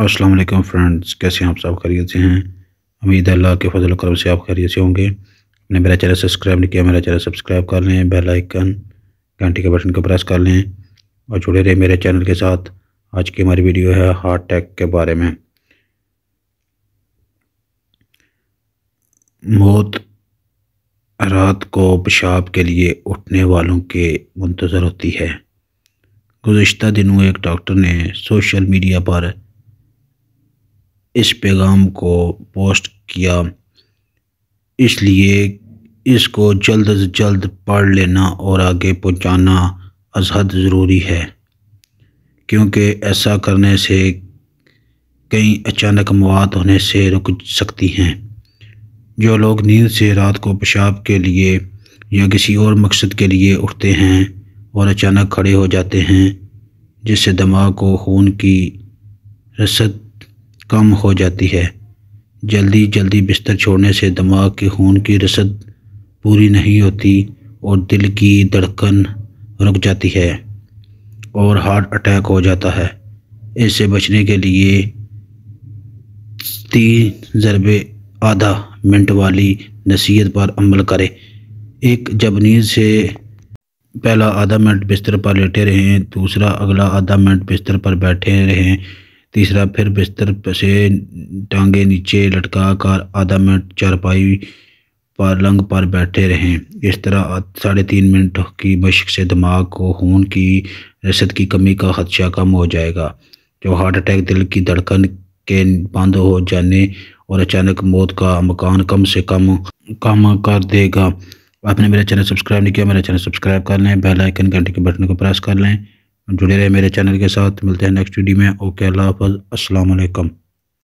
अस्सलाम वालेकुम फ्रेंड्स कैसे हैं आप सब खैरियत से हैं उम्मीद अल्लाह के फजल करम से आप खैरियत से होंगे ने मेरा चैनल सब्सक्राइब नहीं किया मेरा चैनल सब्सक्राइब कर लें बेल आइकन घंटी के बटन को प्रेस कर लें और जुड़े रहे मेरे चैनल के साथ आज की हमारी वीडियो है हार्ट अटैक के बारे में मौत रात को पेशाब के लिए उठने वालों के मुंतज़र होती है गुज्त दिनों एक डॉक्टर ने सोशल मीडिया पर इस पैगाम को पोस्ट किया इसलिए इसको जल्द से जल्द पढ़ लेना और आगे पहुंचाना अजहद ज़रूरी है क्योंकि ऐसा करने से कई अचानक मवाद होने से रुक सकती हैं जो लोग नींद से रात को पेशाब के लिए या किसी और मकसद के लिए उठते हैं और अचानक खड़े हो जाते हैं जिससे दिमाग को खून की रसद कम हो जाती है जल्दी जल्दी बिस्तर छोड़ने से दिमाग के खून की रसद पूरी नहीं होती और दिल की धड़कन रुक जाती है और हार्ट अटैक हो जाता है इससे बचने के लिए तीन ज़रबे आधा मिनट वाली नसीहत पर अमल करें एक जब नींद से पहला आधा मिनट बिस्तर पर लेटे रहें दूसरा अगला आधा मिनट बिस्तर पर बैठे रहें तीसरा फिर बिस्तर से टांगे नीचे लटका कर आधा मिनट चारपाई पर लंग पर बैठे रहें इस तरह साढ़े तीन मिनट की मशक से दिमाग को खून की रसद की कमी का खदशा कम हो जाएगा जो हार्ट अटैक दिल की धड़कन के बंद हो जाने और अचानक मौत का मकान कम से कम कम कर देगा आपने मेरा चैनल सब्सक्राइब नहीं किया मेरा चैनल सब्सक्राइब कर लें बेल आइकन घंटे के बटन को प्रेस कर लें जुड़े रहे मेरे चैनल के साथ मिलते हैं नेक्स्ट वीडियो में ओके अल्लाह हाफ़ असलकम